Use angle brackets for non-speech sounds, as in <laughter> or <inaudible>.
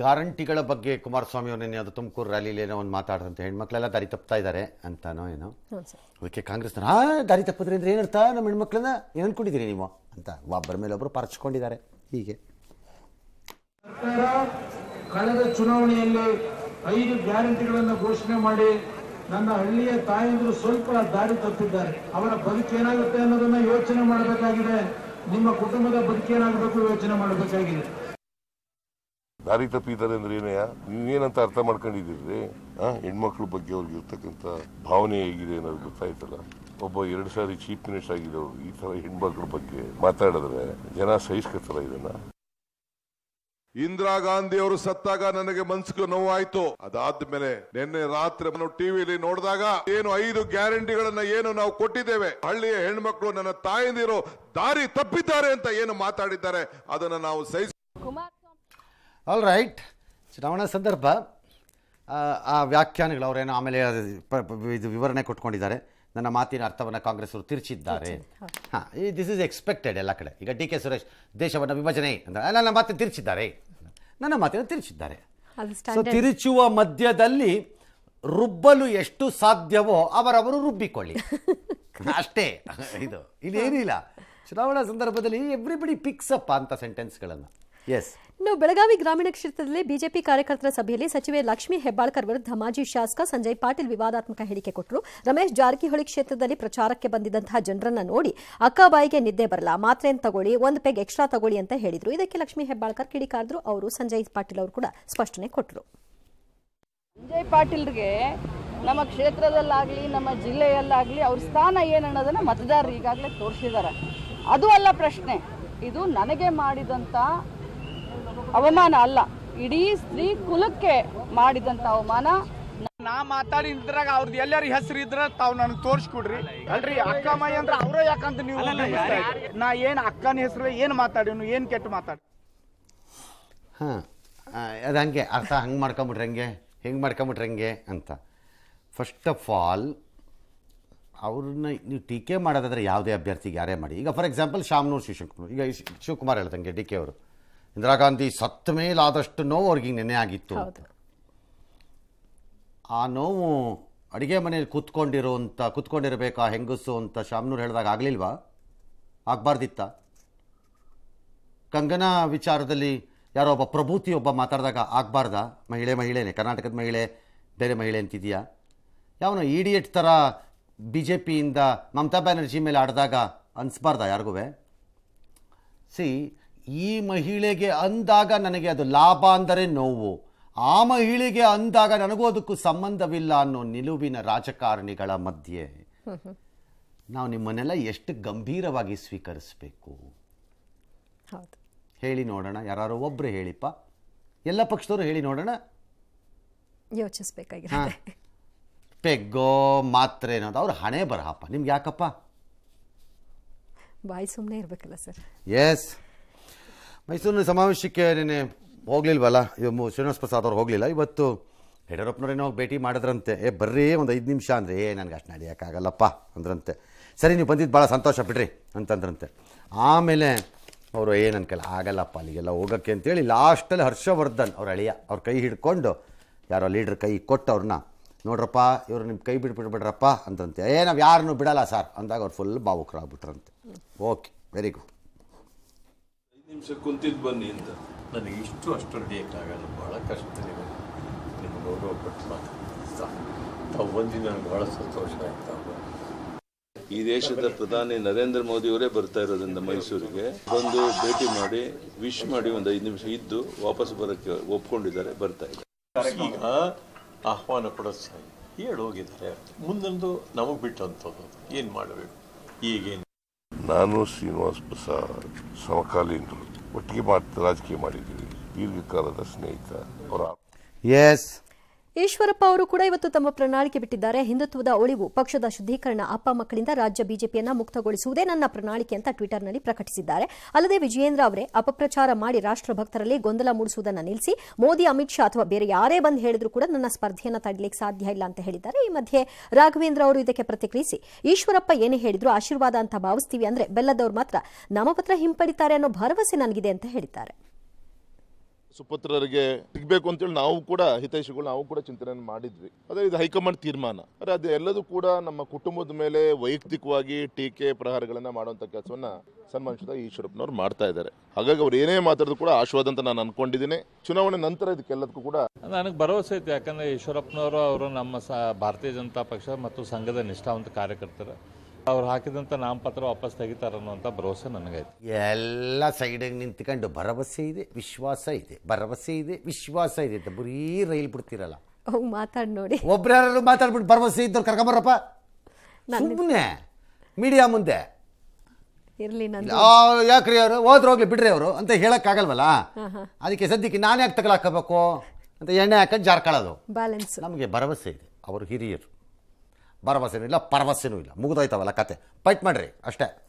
ಗ್ಯಾರಂಟಿಗಳ ಬಗ್ಗೆ ಕುಮಾರಸ್ವಾಮಿ ಅವರು ಅದು ತುಮಕೂರು ರ್ಯಾಲಿಲಿ ಏನೋ ಒಂದು ಮಾತಾಡಿದಂತೆ ಹೆಣ್ಮಕ್ಳೆಲ್ಲ ದಾರಿ ತಪ್ತಾ ಇದ್ದಾರೆ ಅಂತಾನೋ ಏನೋ ಅದಕ್ಕೆ ಕಾಂಗ್ರೆಸ್ನ ಹಾ ದಾರಿ ತಪ್ಪಿದ್ರೆ ಅಂದ್ರೆ ಏನರ್ಥ ನಮ್ಮ ಹೆಣ್ಮಕ್ಳನ್ನ ಏನು ಅನ್ಕೊಂಡಿದ್ದೀರಿ ನೀವು ಅಂತ ಒಬ್ಬರ ಮೇಲೆ ಒಬ್ಬರು ಪರಚ್ಕೊಂಡಿದ್ದಾರೆ ಹೀಗೆ ಕಳೆದ ಚುನಾವಣೆಯಲ್ಲಿ ಐದು ಗ್ಯಾರಂಟಿಗಳನ್ನು ಘೋಷಣೆ ಮಾಡಿ ನನ್ನ ಹಳ್ಳಿಯ ತಾಯಂದರು ಸ್ವಲ್ಪ ದಾರಿ ತಪ್ಪಿದ್ದಾರೆ ಅವರ ಏನಾಗುತ್ತೆ ಅನ್ನೋದನ್ನ ಯೋಚನೆ ಮಾಡಬೇಕಾಗಿದೆ ನಿಮ್ಮ ಕುಟುಂಬದ ಏನಾಗಬೇಕು ಯೋಚನೆ ಮಾಡಬೇಕಾಗಿದೆ ದಾರಿ ತಪ್ಪಿದ್ದಾರೆ ಅಂದ್ರೆ ಏನಯ್ಯ ನೀವೇನಂತ ಅರ್ಥ ಮಾಡ್ಕೊಂಡಿದ್ದೀರಿ ಆ ಬಗ್ಗೆ ಅವ್ರಿಗೆ ಇರ್ತಕ್ಕಂತ ಭಾವನೆ ಹೇಗಿದೆ ಅನ್ನೋದು ಗೊತ್ತಾಯ್ತಲ್ಲ ಒಬ್ಬ ಎರಡು ಸಾರಿ ಚೀಫ್ ಮಿನಿಸ್ಟರ್ ಆಗಿದ್ದವರು ಈ ತರ ಹೆಣ್ಮಕ್ಳ ಬಗ್ಗೆ ಮಾತಾಡಿದ್ರೆ ಜನ ಸಹಿಸ್ಕೊತಾರ ಇದನ್ನ ಇಂದಿರಾ ಗಾಂಧಿ ಅವರು ಸತ್ತಾಗ ನನಗೆ ಮನ್ಸಿಗೆ ನೋವಾಯ್ತು ಅದಾದ್ಮೇಲೆ ನಿನ್ನೆ ರಾತ್ರಿ ನಾನು ಟಿವಿಲಿ ನೋಡಿದಾಗ ಏನು ಐದು ಗ್ಯಾರಂಟಿಗಳನ್ನ ಏನು ನಾವು ಕೊಟ್ಟಿದ್ದೇವೆ ಹಳ್ಳಿಯ ಹೆಣ್ಮಕ್ಳು ನನ್ನ ತಾಯಂದಿರು ದಾರಿ ತಪ್ಪಿದ್ದಾರೆ ಅಂತ ಏನು ಮಾತಾಡಿದ್ದಾರೆ ಅದನ್ನ ನಾವು ಸಹಿಸ ಆಲ್ ರೈಟ್ ಚುನಾವಣಾ ಸಂದರ್ಭ ಆ ವ್ಯಾಖ್ಯಾನಗಳು ಅವರೇನು ಆಮೇಲೆ ಇದು ವಿವರಣೆ ಕೊಟ್ಕೊಂಡಿದ್ದಾರೆ ನನ್ನ ಮಾತಿನ ಅರ್ಥವನ್ನು ಕಾಂಗ್ರೆಸ್ ಅವರು ತಿರ್ಚಿದ್ದಾರೆ ಹಾಂ ಈ ದಿಸ್ ಇಸ್ ಎಕ್ಸ್ಪೆಕ್ಟೆಡ್ ಎಲ್ಲ ಕಡೆ ಈಗ ಡಿ ಕೆ ಸುರೇಶ್ ದೇಶವನ್ನು ವಿಭಜನೆ ಅಂದ್ರೆ ನನ್ನ ಮಾತು ತಿರ್ಚಿದ್ದಾರೆ ನನ್ನ ಮಾತಿನ ತಿರುಚಿದ್ದಾರೆ ಸೊ ತಿರುಚುವ ಮಧ್ಯದಲ್ಲಿ ರುಬ್ಬಲು ಎಷ್ಟು ಸಾಧ್ಯವೋ ಅವರವರು ರುಬ್ಬಿಕೊಳ್ಳಿ <laughs> ಅಷ್ಟೇ ಇದು ಇಲ್ಲಿ ಏನಿಲ್ಲ ಚುನಾವಣಾ ಸಂದರ್ಭದಲ್ಲಿ ಎವ್ರಿಬಡಿ ಪಿಕ್ಸ್ ಅಪ್ ಅಂತ ಸೆಂಟೆನ್ಸ್ಗಳನ್ನು ಎಸ್ ಇನ್ನು ಬೆಳಗಾವಿ ಗ್ರಾಮೀಣ ಕ್ಷೇತ್ರದಲ್ಲಿ ಬಿಜೆಪಿ ಕಾರ್ಯಕರ್ತರ ಸಭೆಯಲ್ಲಿ ಸಚಿವೆ ಲಕ್ಷ್ಮೀ ಹೆಬ್ಬಾಳ್ಕರ್ ವಿರುದ್ಧ ಮಾಜಿ ಶಾಸಕ ಸಂಜಯ್ ಪಾಟೀಲ್ ವಿವಾದಾತ್ಮಕ ಹೇಳಿಕೆ ಕೊಟ್ಟರು ರಮೇಶ್ ಜಾರಕಿಹೊಳಿ ಕ್ಷೇತ್ರದಲ್ಲಿ ಪ್ರಚಾರಕ್ಕೆ ಬಂದಿದ್ದಂತಹ ಜನರನ್ನ ನೋಡಿ ಅಕ್ಕ ಬಾಯಿಗೆ ನಿದ್ದೆ ಬರಲ್ಲ ಮಾತ್ರೇನ್ ತಗೊಳ್ಳಿ ಒಂದು ಪೆಗ್ ಎಕ್ಸ್ಟ್ರಾ ತಗೊಳ್ಳಿ ಅಂತ ಹೇಳಿದರು ಇದಕ್ಕೆ ಲಕ್ಷ್ಮೀ ಹೆಬ್ಬಾಳ್ಕರ್ ಕಿಡಿಕಾದ್ರು ಅವರು ಸಂಜಯ್ ಪಾಟೀಲ್ ಅವರು ಕೂಡ ಸ್ಪಷ್ಟನೆ ಕೊಟ್ಟರು ಸಂಜಯ್ ಪಾಟೀಲ್ಗೆ ನಮ್ಮ ಕ್ಷೇತ್ರದಲ್ಲಾಗಲಿ ನಮ್ಮ ಜಿಲ್ಲೆಯಲ್ಲಾಗಲಿ ಅವ್ರ ಸ್ಥಾನ ಏನು ಮತದಾರರು ಈಗಾಗಲೇ ತೋರಿಸಿದ್ದಾರೆ ಅದು ಅಲ್ಲ ಪ್ರಶ್ನೆ ಇದು ನನಗೆ ಮಾಡಿದಂಥ ಅವಮಾನ ಅಲ್ಲ ಇಡೀ ಸ್ತ್ರೀ ಕುಲಕ್ಕೆ ಮಾಡಿದಂತ ಅವಮಾನ ನಾ ಮಾತಾಡಿ ಇದ್ರಾಗ ಅವ್ರದ್ದು ಎಲ್ಲರ ಹೆಸರು ಇದ್ರ ತಾವ್ ನನಗೆ ತೋರಿಸ್ಕೊಡ್ರಿ ಅಲ್ರಿ ಅಕ್ಕ ಮೈ ಅಂದ್ರ ಅವ್ರ ಯಾಕಂತ ನೀವು ನಾ ಏನ್ ಅಕ್ಕನ ಹೆಸರು ಏನ್ ಮಾತಾಡಿ ಏನ್ ಕೆಟ್ಟ ಮಾತಾಡಿ ಹಾ ಅದಂಗೆ ಹಂಗೆ ಅರ್ಥ ಹಂಗೆ ಮಾಡ್ಕೊಂಬಿಟ್ರೆ ಹಂಗೆ ಹೆಂಗೆ ಮಾಡ್ಕೊಂಬಿಟ್ರೆ ಹಂಗೆ ಅಂತ ಫಸ್ಟ್ ಆಫ್ ಆಲ್ ಅವ್ರನ್ನ ನೀವು ಟೀಕೆ ಮಾಡೋದಾದ್ರೆ ಯಾವುದೇ ಅಭ್ಯರ್ಥಿಗೆ ಯಾರೇ ಮಾಡಿ ಈಗ ಫಾರ್ ಎಕ್ಸಾಂಪಲ್ ಶಾಮನೂರು ಶಿವಶಂಕರ್ ಈಗ ಶಿವಕುಮಾರ್ ಹೇಳ್ದಂಗೆ ಡಿ ಕೆ ಅವರು ಇಂದಿರಾ ಗಾಂಧಿ ಸತ್ತ ಮೇಲೆ ಆದಷ್ಟು ನೋವು ಅವ್ರಿಗೆ ನೆನೆ ಆಗಿತ್ತು ಆ ನೋವು ಅಡುಗೆ ಮನೇಲಿ ಕೂತ್ಕೊಂಡಿರಬೇಕು ಕೂತ್ಕೊಂಡಿರಬೇಕಾ ಹೆಂಗಸು ಅಂತ ಶಾಮ್ನೂರು ಹೇಳಿದಾಗ ಆಗಲಿಲ್ವಾ ಆಗಬಾರ್ದಿತ್ತ ಕಂಗನಾ ವಿಚಾರದಲ್ಲಿ ಯಾರೋ ಒಬ್ಬ ಪ್ರಭೂತಿ ಒಬ್ಬ ಮಾತಾಡಿದಾಗ ಆಗಬಾರ್ದ ಮಹಿಳೆ ಮಹಿಳೆಯೇ ಕರ್ನಾಟಕದ ಮಹಿಳೆ ಬೇರೆ ಮಹಿಳೆ ಅಂತಿದೆಯಾ ಯಾವನು ಇಡಿಯಟ್ ಥರ ಬಿ ಜೆ ಪಿಯಿಂದ ಮಮತಾ ಬ್ಯಾನರ್ಜಿ ಮೇಲೆ ಆಡಿದಾಗ ಅನಿಸ್ಬಾರ್ದ ಯಾರಿಗೂ ಸಿ ಈ ಮಹಿಳೆಗೆ ಅಂದಾಗ ನನಗೆ ಅದು ಲಾಭ ಅಂದರೆ ನೋವು ಆ ಮಹಿಳೆಗೆ ಅಂದಾಗ ನನಗೂ ಅದಕ್ಕೂ ಸಂಬಂಧವಿಲ್ಲ ಅನ್ನೋ ನಿಲುವಿನ ರಾಜಕಾರಣಿಗಳ ಮಧ್ಯೆ ನಾವು ನಿಮ್ಮನ್ನೆಲ್ಲ ಎಷ್ಟು ಗಂಭೀರವಾಗಿ ಸ್ವೀಕರಿಸಬೇಕು ಹೇಳಿ ನೋಡೋಣ ಯಾರು ಒಬ್ರು ಹೇಳಿಪ್ಪ ಎಲ್ಲ ಪಕ್ಷದವರು ಹೇಳಿ ನೋಡೋಣ ಯೋಚಿಸ್ಬೇಕಾಗಿರುತ್ತೆ ಪೆಗ್ಗೋ ಮಾತ್ರೆ ಅನ್ನೋದು ಅವ್ರು ಹಣೆ ಬರಹಪ್ಪ ನಿಮ್ಗೆ ಯಾಕಪ್ಪ ಬಾಯಿ ಸುಮ್ಮನೆ ಇರಬೇಕಲ್ಲ ಸರ್ ಎಸ್ ಮೈಸೂರಿನ ಸಮಾವೇಶಕ್ಕೆ ನಿನ್ನೆ ಹೋಗ್ಲಿಲ್ವಲ್ಲ ಇವ್ ಶ್ರೀನಿವಾಸ ಪ್ರಸಾದ್ ಅವ್ರು ಹೋಗಲಿಲ್ಲ ಇವತ್ತು ಯಡಿಯೂರಪ್ಪನವ್ರೇನೋ ಭೇಟಿ ಮಾಡಿದ್ರಂತೆ ಏ ಬರ್ರಿ ಒಂದು ಐದು ನಿಮಿಷ ಅಂದ್ರೆ ಏ ನನಗೆ ಅಷ್ಟು ನಡೆಯೋಕ್ಕಾಗಲ್ಲಪ್ಪ ಅಂದ್ರಂತೆ ಸರಿ ನೀವು ಬಂದಿದ್ದು ಭಾಳ ಸಂತೋಷ ಬಿಡ್ರಿ ಅಂತಂದ್ರಂತೆ ಆಮೇಲೆ ಅವರು ಏನು ಅನ್ಕಲ್ಲ ಆಗಲ್ಲಪ್ಪ ಅಲ್ಲಿಗೆಲ್ಲ ಹೋಗೋಕ್ಕೆ ಅಂತೇಳಿ ಲಾಸ್ಟಲ್ಲಿ ಹರ್ಷವರ್ಧನ್ ಅವ್ರ ಅಳಿಯ ಅವ್ರ ಕೈ ಹಿಡ್ಕೊಂಡು ಯಾರೋ ಲೀಡ್ರ್ ಕೈ ಕೊಟ್ಟು ಅವ್ರನ್ನ ನೋಡ್ರಪ್ಪ ಇವರು ನಿಮ್ಮ ಕೈ ಬಿಟ್ಬಿಡ್ಬಿಡ್ರಪ್ಪ ಅಂತಂತೆ ಏ ನಾವು ಯಾರನ್ನೂ ಬಿಡಲ್ಲ ಸರ್ ಅಂದಾಗ ಅವ್ರು ಫುಲ್ ಭಾವುಕರಾಗ್ಬಿಟ್ರಂತೆ ಓಕೆ ವೆರಿ ಗುಡ್ ನಿಮಿಷ ಕುಂತಿದ್ದು ಬನ್ನಿ ಅಂತ ನನಗೆ ಇಷ್ಟು ಅಷ್ಟು ಬೇಕಾಗಲ್ಲ ಭಾಳ ಕಷ್ಟದಲ್ಲಿ ನಿಮ್ಗೆ ಗೌರವ ಪಟ್ಟು ಮಾತಾಡ್ತಾ ತಾವು ಬಂದು ನನಗೆ ಭಾಳ ಸಂತೋಷ ಆಯ್ತಾ ಈ ದೇಶದ ಪ್ರಧಾನಿ ನರೇಂದ್ರ ಮೋದಿ ಅವರೇ ಬರ್ತಾ ಇರೋದ್ರಿಂದ ಮೈಸೂರಿಗೆ ಬಂದು ಭೇಟಿ ಮಾಡಿ ವಿಶ್ ಮಾಡಿ ಒಂದು ಐದು ನಿಮಿಷ ಇದ್ದು ವಾಪಸ್ ಬರೋಕ್ಕೆ ಒಪ್ಕೊಂಡಿದ್ದಾರೆ ಬರ್ತಾ ಇದ್ದಾರೆ ಈಗ ಆಹ್ವಾನ ಕೊಡೋದು ಸಾಯಿ ಹೇಳೋಗಿದ್ದಾರೆ ಮುಂದೊಂದು ನಮಗೆ ಬಿಟ್ಟಂಥದ್ದು ಏನು ಮಾಡಬೇಕು ಈಗೇನು ನಾನು ಶ್ರೀನಿವಾಸ್ ಪ್ರಸಾದ್ ಸಮಕಾಲೀನರು ಒಟ್ಟಿಗೆ ಮಾತು ರಾಜಕೀಯ ಮಾಡಿದ್ದೀವಿ ದೀರ್ಘಕಾಲದ ಸ್ನೇಹಿತ ಅವರ ಎಸ್ ಈಶ್ವರಪ್ಪ ಅವರು ಕೂಡ ಇವತ್ತು ತಮ್ಮ ಪ್ರಣಾಳಿಕೆ ಬಿಟ್ಟಿದ್ದಾರೆ ಹಿಂದುತ್ವದ ಒಳಿವು ಪಕ್ಷದ ಶುದ್ಧೀಕರಣ ಅಪ್ಪ ಮಕ್ಕಳಿಂದ ರಾಜ್ಯ ಬಿಜೆಪಿಯನ್ನು ಮುಕ್ತಗೊಳಿಸುವುದೇ ನನ್ನ ಪ್ರಣಾಳಿಕೆ ಅಂತ ಟ್ವಿಟರ್ನಲ್ಲಿ ಪ್ರಕಟಿಸಿದ್ದಾರೆ ಅಲ್ಲದೆ ವಿಜಯೇಂದ್ರ ಅವರೇ ಅಪಪ್ರಚಾರ ಮಾಡಿ ರಾಷ್ಟ್ರಭಕ್ತರಲ್ಲಿ ಗೊಂದಲ ಮೂಡಿಸುವುದನ್ನು ನಿಲ್ಲಿಸಿ ಮೋದಿ ಅಮಿತ್ ಶಾ ಅಥವಾ ಬೇರೆ ಯಾರೇ ಬಂದು ಹೇಳಿದ್ರು ಕೂಡ ನನ್ನ ಸ್ಪರ್ಧೆಯನ್ನು ತಡಲಿಕ್ಕೆ ಸಾಧ್ಯ ಇಲ್ಲ ಅಂತ ಹೇಳಿದ್ದಾರೆ ಈ ಮಧ್ಯೆ ರಾಘವೇಂದ್ರ ಅವರು ಇದಕ್ಕೆ ಪ್ರತಿಕ್ರಿಯಿಸಿ ಈಶ್ವರಪ್ಪ ಏನೇ ಹೇಳಿದ್ರು ಆಶೀರ್ವಾದ ಅಂತ ಭಾವಿಸ್ತೀವಿ ಅಂದ್ರೆ ಬೆಲ್ಲದವರು ಮಾತ್ರ ನಾಮಪತ್ರ ಹಿಂಪಡಿತಾರೆ ಅನ್ನೋ ಭರವಸೆ ನನಗಿದೆ ಅಂತ ಹೇಳಿದ್ದಾರೆ ಸುಪುತ್ರರಿಗೆ ಸಿಗಬೇಕು ಅಂತೇಳಿ ನಾವು ಕೂಡ ಹಿತೈಷಿಗಳು ನಾವು ಕೂಡ ಚಿಂತನೆ ಮಾಡಿದ್ವಿ ಅದೇ ಇದು ಹೈಕಮಾಂಡ್ ತೀರ್ಮಾನ ಆದರೆ ಅದು ಎಲ್ಲದೂ ಕೂಡ ನಮ್ಮ ಕುಟುಂಬದ ಮೇಲೆ ವೈಯಕ್ತಿಕವಾಗಿ ಟೀಕೆ ಪ್ರಹಾರಗಳನ್ನು ಮಾಡುವಂಥ ಕೆಲಸವನ್ನು ಸನ್ಮಾನಿಸಿದ ಈಶ್ವರಪ್ಪನವ್ರು ಮಾಡ್ತಾ ಇದ್ದಾರೆ ಹಾಗಾಗಿ ಅವ್ರು ಏನೇ ಮಾತಾಡೋದು ಕೂಡ ಆಶ್ವಾದ ಅಂತ ನಾನು ಅನ್ಕೊಂಡಿದ್ದೀನಿ ಚುನಾವಣೆ ನಂತರ ಇದಕ್ಕೆಲ್ಲದಕ್ಕೂ ಕೂಡ ನನಗೆ ಭರವಸೆ ಐತೆ ಯಾಕಂದರೆ ಈಶ್ವರಪ್ಪನವರು ಅವರು ನಮ್ಮ ಸ ಭಾರತೀಯ ಜನತಾ ಪಕ್ಷ ಮತ್ತು ಸಂಘದ ನಿಷ್ಠಾವಂತ ಕಾರ್ಯಕರ್ತರು ಅವ್ರು ಹಾಕಿದಂಥ ನಾಮಪತ್ರ ವಾಪಸ್ ತೆಗಿತಾರನ್ನುವಂಥ ಭರವಸೆ ನನಗೈತೆ ಎಲ್ಲ ಸೈಡಿಗೆ ನಿಂತ್ಕೊಂಡು ಭರವಸೆ ಇದೆ ವಿಶ್ವಾಸ ಇದೆ ಭರವಸೆ ಇದೆ ವಿಶ್ವಾಸ ಇದೆ ಅಂತ ಬರೀ ರೈಲ್ ಬಿಡ್ತಿರಲ್ಲ ಹೋಗಿ ಮಾತಾಡಿ ನೋಡಿ ಒಬ್ರು ಮಾತಾಡ್ಬಿಟ್ಟು ಭರವಸೆ ಇದ್ದವ್ರು ಕರ್ಕೊಂಬರಪ್ಪ ಸುಮ್ಮನೆ ಮೀಡಿಯಾ ಮುಂದೆ ಇರಲಿ ಯಾಕ್ರಿ ಅವರು ಹೋದ್ರು ಹೋಗ್ಲಿ ಬಿಡ್ರಿ ಅವರು ಅಂತ ಆಗಲ್ವಲ್ಲ ಅದಕ್ಕೆ ಸದ್ಯಕ್ಕೆ ನಾನು ಯಾಕೆ ಹಾಕಬೇಕು ಅಂತ ಎಣ್ಣೆ ಹಾಕೊಂಡು ಜಾರ್ಕೊಳ್ಳೋದು ಬ್ಯಾಲೆನ್ಸ್ ನಮಗೆ ಭರವಸೆ ಇದೆ ಅವರು ಹಿರಿಯರು ಭರವಸೆನೂ ಇಲ್ಲ ಪರವಸೆನೂ ಇಲ್ಲ ಮುಗಿದೋಯ್ತವಲ್ಲ ಕತೆ ಫೈಟ್ ಮಾಡಿರಿ ಅಷ್ಟೇ